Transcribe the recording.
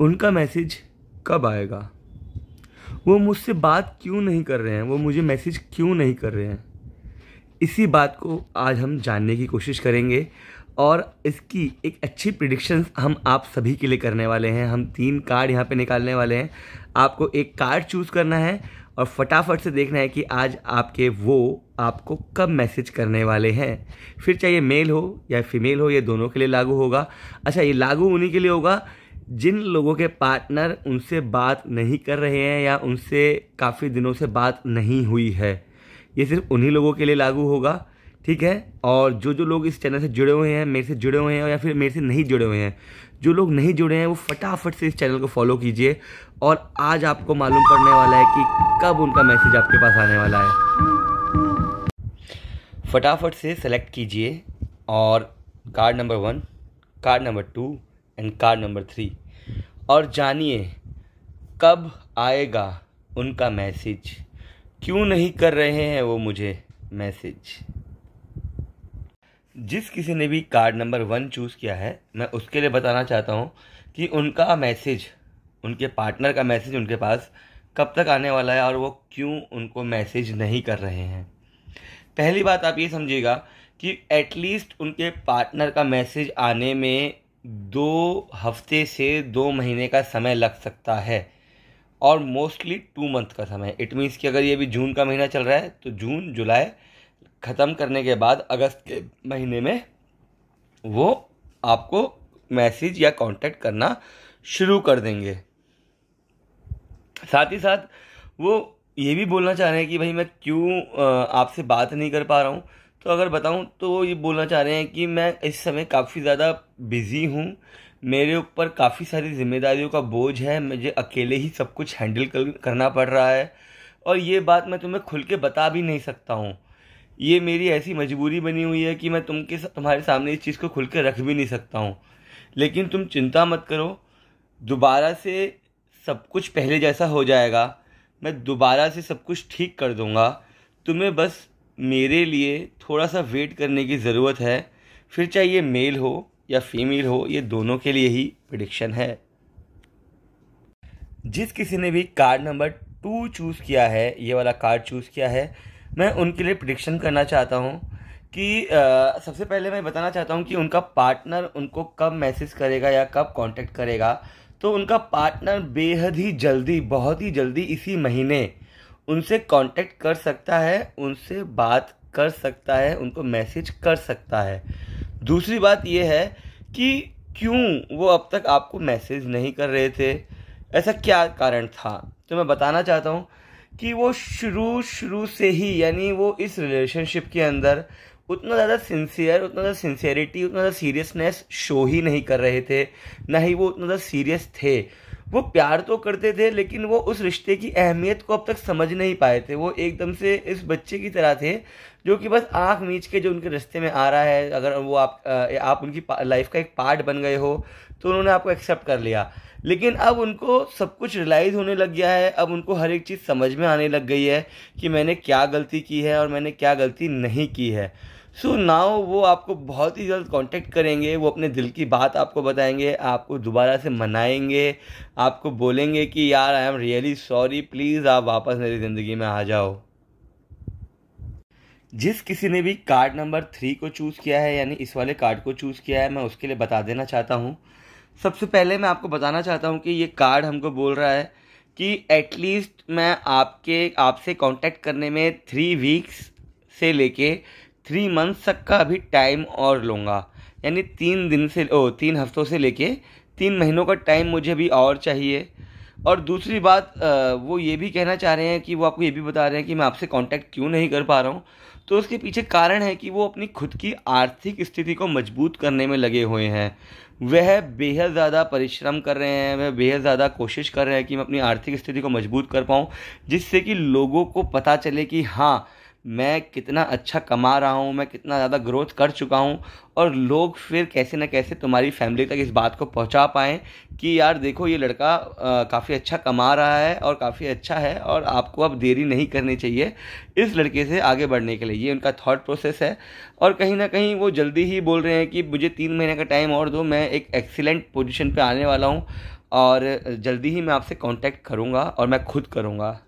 उनका मैसेज कब आएगा वो मुझसे बात क्यों नहीं कर रहे हैं वो मुझे मैसेज क्यों नहीं कर रहे हैं इसी बात को आज हम जानने की कोशिश करेंगे और इसकी एक अच्छी प्रिडिक्शंस हम आप सभी के लिए करने वाले हैं हम तीन कार्ड यहाँ पे निकालने वाले हैं आपको एक कार्ड चूज़ करना है और फटाफट से देखना है कि आज आपके वो आपको कब मैसेज करने वाले हैं फिर चाहे मेल हो या फीमेल हो ये दोनों के लिए लागू होगा अच्छा ये लागू उन्हीं के लिए होगा जिन लोगों के पार्टनर उनसे बात नहीं कर रहे हैं या उनसे काफ़ी दिनों से बात नहीं हुई है ये सिर्फ उन्हीं लोगों के लिए लागू होगा ठीक है और जो जो लोग इस चैनल से जुड़े हुए हैं मेरे से जुड़े हुए हैं या फिर मेरे से नहीं जुड़े हुए हैं जो लोग नहीं जुड़े हैं वो फटाफट से इस चैनल को फॉलो कीजिए और आज आपको मालूम पड़ने वाला है कि कब उनका मैसेज आपके पास आने वाला है फटाफट से सेलेक्ट कीजिए और card number one card number two and card number three और जानिए कब आएगा उनका मैसेज क्यों नहीं कर रहे हैं वो मुझे मैसेज जिस किसी ने भी कार्ड नंबर वन चूज़ किया है मैं उसके लिए बताना चाहता हूँ कि उनका मैसेज उनके पार्टनर का मैसेज उनके पास कब तक आने वाला है और वो क्यों उनको मैसेज नहीं कर रहे हैं पहली बात आप ये समझिएगा कि एटलीस्ट उनके पार्टनर का मैसेज आने में दो हफ्ते से दो महीने का समय लग सकता है और मोस्टली टू मंथ का समय इट मीन्स कि अगर ये भी जून का महीना चल रहा है तो जून जुलाई ख़त्म करने के बाद अगस्त के महीने में वो आपको मैसेज या कांटेक्ट करना शुरू कर देंगे साथ ही साथ वो ये भी बोलना चाह रहे हैं कि भाई मैं क्यों आपसे बात नहीं कर पा रहा हूँ तो अगर बताऊं तो वो ये बोलना चाह रहे हैं कि मैं इस समय काफ़ी ज़्यादा बिज़ी हूँ मेरे ऊपर काफ़ी सारी जिम्मेदारियों का बोझ है मुझे अकेले ही सब कुछ हैंडल कर, करना पड़ रहा है और ये बात मैं तुम्हें खुल के बता भी नहीं सकता हूँ ये मेरी ऐसी मजबूरी बनी हुई है कि मैं तुम के तुम्हारे सामने इस चीज़ को खुल के रख भी नहीं सकता हूँ लेकिन तुम चिंता मत करो दोबारा से सब कुछ पहले जैसा हो जाएगा मैं दोबारा से सब कुछ ठीक कर दूँगा तुम्हें बस मेरे लिए थोड़ा सा वेट करने की ज़रूरत है फिर चाहे ये मेल हो या फीमेल हो ये दोनों के लिए ही प्रडिक्शन है जिस किसी ने भी कार्ड नंबर टू चूज़ किया है ये वाला कार्ड चूज़ किया है मैं उनके लिए प्रडिक्शन करना चाहता हूँ कि आ, सबसे पहले मैं बताना चाहता हूँ कि उनका पार्टनर उनको कब मैसेज करेगा या कब कांटेक्ट करेगा तो उनका पार्टनर बेहद ही जल्दी बहुत ही जल्दी इसी महीने उनसे कांटेक्ट कर सकता है उनसे बात कर सकता है उनको मैसेज कर सकता है दूसरी बात यह है कि क्यों वो अब तक आपको मैसेज नहीं कर रहे थे ऐसा क्या कारण था तो मैं बताना चाहता हूँ कि वो शुरू शुरू से ही यानी वो इस रिलेशनशिप के अंदर उतना ज़्यादा सिंसियर उतना ज़्यादा सिंसियरिटी उतना ज़्यादा सीरियसनेस शो ही नहीं कर रहे थे ना ही वो उतना ज़्यादा सीरियस थे वो प्यार तो करते थे लेकिन वो उस रिश्ते की अहमियत को अब तक समझ नहीं पाए थे वो एकदम से इस बच्चे की तरह थे जो कि बस आँख मीच के जो उनके रिश्ते में आ रहा है अगर वो आप आप उनकी लाइफ का एक पार्ट बन गए हो तो उन्होंने आपको एक्सेप्ट कर लिया लेकिन अब उनको सब कुछ रिलाइज होने लग गया है अब उनको हर एक चीज़ समझ में आने लग गई है कि मैंने क्या गलती की है और मैंने क्या गलती नहीं की है सो so नाव वो आपको बहुत ही जल्द कांटेक्ट करेंगे वो अपने दिल की बात आपको बताएंगे आपको दोबारा से मनाएंगे आपको बोलेंगे कि यार I am really sorry please आप वापस मेरी ज़िंदगी में आ जाओ जिस किसी ने भी कार्ड नंबर थ्री को चूज़ किया है यानी इस वाले कार्ड को चूज़ किया है मैं उसके लिए बता देना चाहता हूँ सबसे पहले मैं आपको बताना चाहता हूँ कि ये कार्ड हमको बोल रहा है कि एटलीस्ट मैं आपके आपसे कांटेक्ट करने में थ्री वीक्स से लेके थ्री मंथ्स तक का अभी टाइम और लूँगा यानी तीन दिन से ओ तीन हफ्तों से लेके तीन महीनों का टाइम मुझे अभी और चाहिए और दूसरी बात वो ये भी कहना चाह रहे हैं कि वो आपको ये भी बता रहे हैं कि मैं आपसे कांटेक्ट क्यों नहीं कर पा रहा हूँ तो उसके पीछे कारण है कि वो अपनी खुद की आर्थिक स्थिति को मजबूत करने में लगे हुए हैं वह बेहद ज़्यादा परिश्रम कर रहे हैं वह बेहद ज़्यादा कोशिश कर रहे हैं कि मैं अपनी आर्थिक स्थिति को मजबूत कर पाऊँ जिससे कि लोगों को पता चले कि हाँ मैं कितना अच्छा कमा रहा हूँ मैं कितना ज़्यादा ग्रोथ कर चुका हूँ और लोग फिर कैसे ना कैसे तुम्हारी फैमिली तक इस बात को पहुँचा पाएँ कि यार देखो ये लड़का काफ़ी अच्छा कमा रहा है और काफ़ी अच्छा है और आपको अब देरी नहीं करनी चाहिए इस लड़के से आगे बढ़ने के लिए ये उनका थाट प्रोसेस है और कहीं ना कहीं वो जल्दी ही बोल रहे हैं कि मुझे तीन महीने का टाइम और दो मैं एक एक्सीलेंट पोजिशन पर आने वाला हूँ और जल्दी ही मैं आपसे कांटेक्ट करूँगा और मैं खुद करूँगा